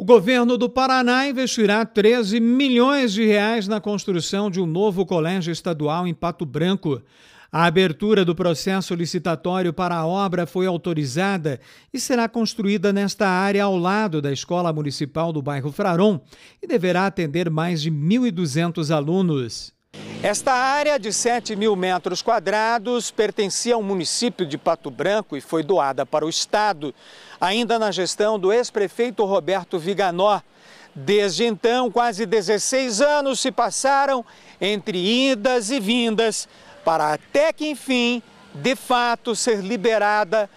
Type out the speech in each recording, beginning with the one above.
O governo do Paraná investirá 13 milhões de reais na construção de um novo colégio estadual em Pato Branco. A abertura do processo licitatório para a obra foi autorizada e será construída nesta área ao lado da Escola Municipal do bairro Fraron e deverá atender mais de 1.200 alunos. Esta área de 7 mil metros quadrados pertencia ao município de Pato Branco e foi doada para o Estado, ainda na gestão do ex-prefeito Roberto Viganó. Desde então, quase 16 anos se passaram entre idas e vindas para até que enfim, de fato, ser liberada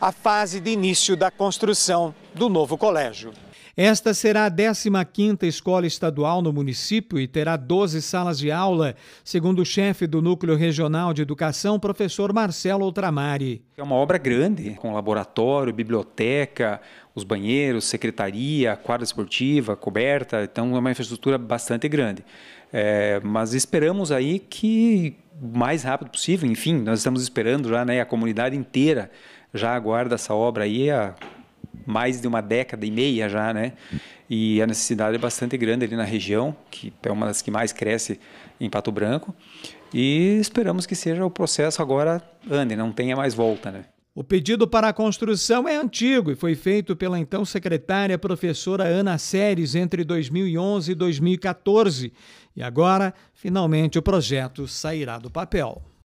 a fase de início da construção do novo colégio. Esta será a 15ª escola estadual no município e terá 12 salas de aula, segundo o chefe do Núcleo Regional de Educação, professor Marcelo Ultramari. É uma obra grande, com laboratório, biblioteca, os banheiros, secretaria, quadra esportiva, coberta, então é uma infraestrutura bastante grande. É, mas esperamos aí que o mais rápido possível, enfim, nós estamos esperando já, né, a comunidade inteira já aguarda essa obra aí mais de uma década e meia já, né? E a necessidade é bastante grande ali na região, que é uma das que mais cresce em Pato Branco. E esperamos que seja o processo agora ande, não tenha mais volta, né? O pedido para a construção é antigo e foi feito pela então secretária professora Ana Seres entre 2011 e 2014. E agora, finalmente, o projeto sairá do papel.